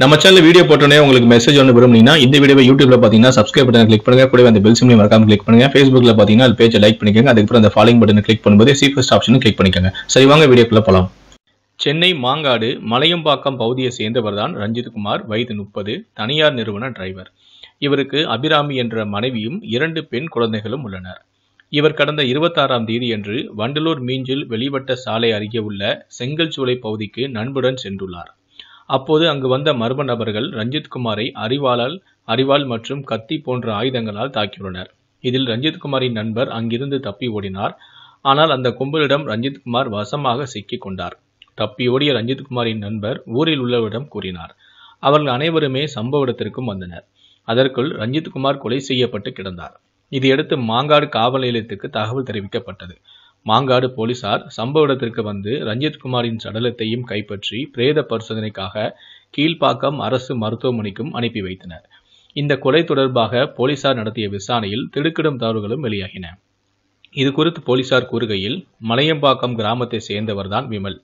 நம்ம channel video போட்டோன்னே உங்களுக்கு மெசேஜ் ஒன்று விரும்புனீங்கன்னா இந்த வீடியோ யூடியூப்ல பார்த்தீங்கன்னா சப்ஸ்கிரைப் பட்டன் கிளிக் பண்ணுங்க கூட அந்த பெல் சிம்லையும் மறக்காம கிளிக் பண்ணுங்க ஃபேஸ்புக்ல பார்த்தீங்கன்னா அது பேஜை லைக் பண்ணிக்கோங்க அதுக்கப்புறம் அந்த ஃபாலோ பட்டன் கிளிக் பண்ணும்போது சீஃபஸ்ட் ஆப்ஷனும் கிளிக் பண்ணிக்கோங்க சரி வாங்க வீடியோக்குள்ள போகலாம் சென்னை மாங்காடு மலையம்பாக்கம் பகுதியை சேர்ந்தவர் தான் ரஞ்சித்குமார் வயது முப்பது தனியார் நிறுவன டிரைவர் இவருக்கு அபிராமி என்ற மனைவியும் இரண்டு பெண் குழந்தைகளும் உள்ளனர் இவர் கடந்த இருபத்தாறாம் என்று வண்டலூர் மீஞ்சில் வெளிவட்ட சாலை அருகே உள்ள செங்கல் சூளை பகுதிக்கு நண்புடன் சென்றுள்ளார் அப்போது அங்கு வந்த மர்ம நபர்கள் ரஞ்சித்குமாரை அறிவாளால் அறிவாள் மற்றும் கத்தி போன்ற ஆயுதங்களால் தாக்கியுள்ளனர் இதில் ரஞ்சித்குமாரின் நண்பர் அங்கிருந்து தப்பி ஓடினார் ஆனால் அந்த கும்பலிடம் ரஞ்சித்குமார் வசமாக சிக்கிக் கொண்டார் தப்பியோடிய ரஞ்சித்குமாரின் நண்பர் ஊரில் உள்ளவரிடம் கூறினார் அவர்கள் அனைவருமே சம்பவ இடத்திற்கும் வந்தனர் அதற்குள் ரஞ்சித்குமார் கொலை செய்யப்பட்டு கிடந்தார் இதையடுத்து மாங்காடு காவல் நிலையத்துக்கு தகவல் தெரிவிக்கப்பட்டது மாங்காடு போலீசார் சம்பவ இடத்திற்கு வந்து ரஞ்சித்குமாரின் சடலத்தையும் கைப்பற்றி பிரேத பரிசோதனைக்காக கீழ்ப்பாக்கம் அரசு மருத்துவமனைக்கும் அனுப்பி வைத்தனர் இந்த கொலை தொடர்பாக போலீசார் நடத்திய விசாரணையில் திடுக்கிடும் தவறுகளும் வெளியாகின இது குறித்து போலீசார் கூறுகையில் மலையம்பாக்கம் கிராமத்தை சேர்ந்தவர்தான் விமல்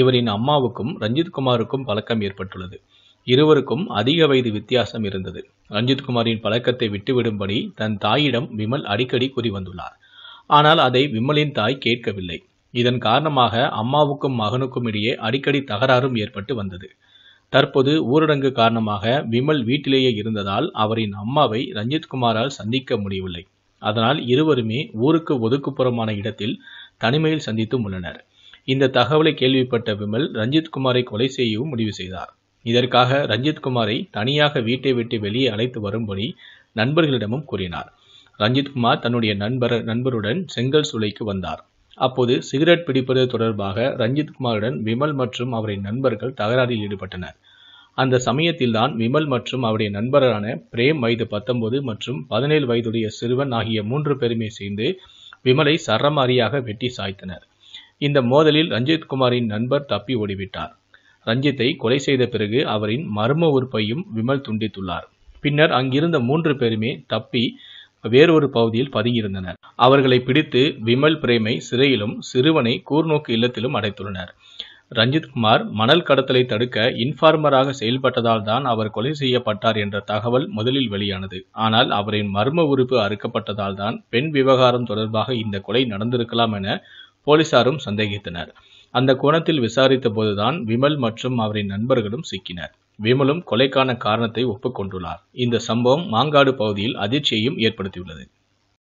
இவரின் அம்மாவுக்கும் ரஞ்சித்குமாருக்கும் பழக்கம் ஏற்பட்டுள்ளது இருவருக்கும் அதிக வயது வித்தியாசம் இருந்தது ரஞ்சித்குமாரின் பழக்கத்தை விட்டுவிடும்படி தன் தாயிடம் விமல் அடிக்கடி கூறி வந்துள்ளார் ஆனால் அதை விமலின் தாய் கேட்கவில்லை இதன் காரணமாக அம்மாவுக்கும் மகனுக்கும் இடையே அடிக்கடி தகராறும் ஏற்பட்டு வந்தது தற்போது ஊரடங்கு காரணமாக விமல் வீட்டிலேயே இருந்ததால் அவரின் அம்மாவை ரஞ்சித்குமாரால் சந்திக்க முடியவில்லை அதனால் இருவருமே ஊருக்கு ஒதுக்குப்புறமான இடத்தில் தனிமையில் சந்தித்தும் உள்ளனர் இந்த தகவலை கேள்விப்பட்ட விமல் ரஞ்சித்குமாரை கொலை செய்யவும் முடிவு செய்தார் இதற்காக ரஞ்சித்குமாரை தனியாக வீட்டை விட்டு வெளியே அழைத்து வரும்படி நண்பர்களிடமும் கூறினார் ரஞ்சித்குமார் தன்னுடைய நண்பர் நண்பருடன் செங்கல் சூளைக்கு வந்தார் அப்போது சிகரெட் பிடிப்பது தொடர்பாக ரஞ்சித்குமாருடன் விமல் மற்றும் அவரின் நண்பர்கள் தகராறில் ஈடுபட்டனர் அந்த சமயத்தில்தான் விமல் மற்றும் அவருடைய நண்பரான பிரேம் வயது பத்தொன்பது மற்றும் பதினேழு வயதுடைய சிறுவன் ஆகிய மூன்று பேருமே சேர்ந்து விமலை சரமாரியாக வெட்டி சாய்த்தனர் இந்த மோதலில் ரஞ்சித்குமாரின் நண்பர் தப்பி ஓடிவிட்டார் ரஞ்சித்தை கொலை செய்த பிறகு அவரின் மர்ம உறுப்பையும் விமல் துண்டித்துள்ளார் பின்னர் அங்கிருந்த மூன்று பேருமே தப்பி வேறொரு பகுதியில் பதுங்கியிருந்தனர் அவர்களை பிடித்து விமல் பிரேமை சிறையிலும் சிறுவனை கூர்நோக்கு இல்லத்திலும் அடைத்துள்ளனர் ரஞ்சித் குமார் மணல் கடத்தலை தடுக்க இன்ஃபார்மராக செயல்பட்டதால் தான் அவர் கொலை செய்யப்பட்டார் என்ற தகவல் முதலில் வெளியானது ஆனால் அவரின் மர்ம உறுப்பு அறுக்கப்பட்டதால் தான் பெண் விவகாரம் தொடர்பாக இந்த கொலை நடந்திருக்கலாம் என போலீசாரும் சந்தேகித்தனர் அந்த கோணத்தில் விசாரித்த போதுதான் விமல் மற்றும் அவரின் நண்பர்களும் சிக்கினர் விமலும் கொலைக்கான காரணத்தை ஒப்புக்கொண்டுள்ளார் இந்த சம்பவம் மாங்காடு பகுதியில் அதிர்ச்சியையும் ஏற்படுத்தியுள்ளது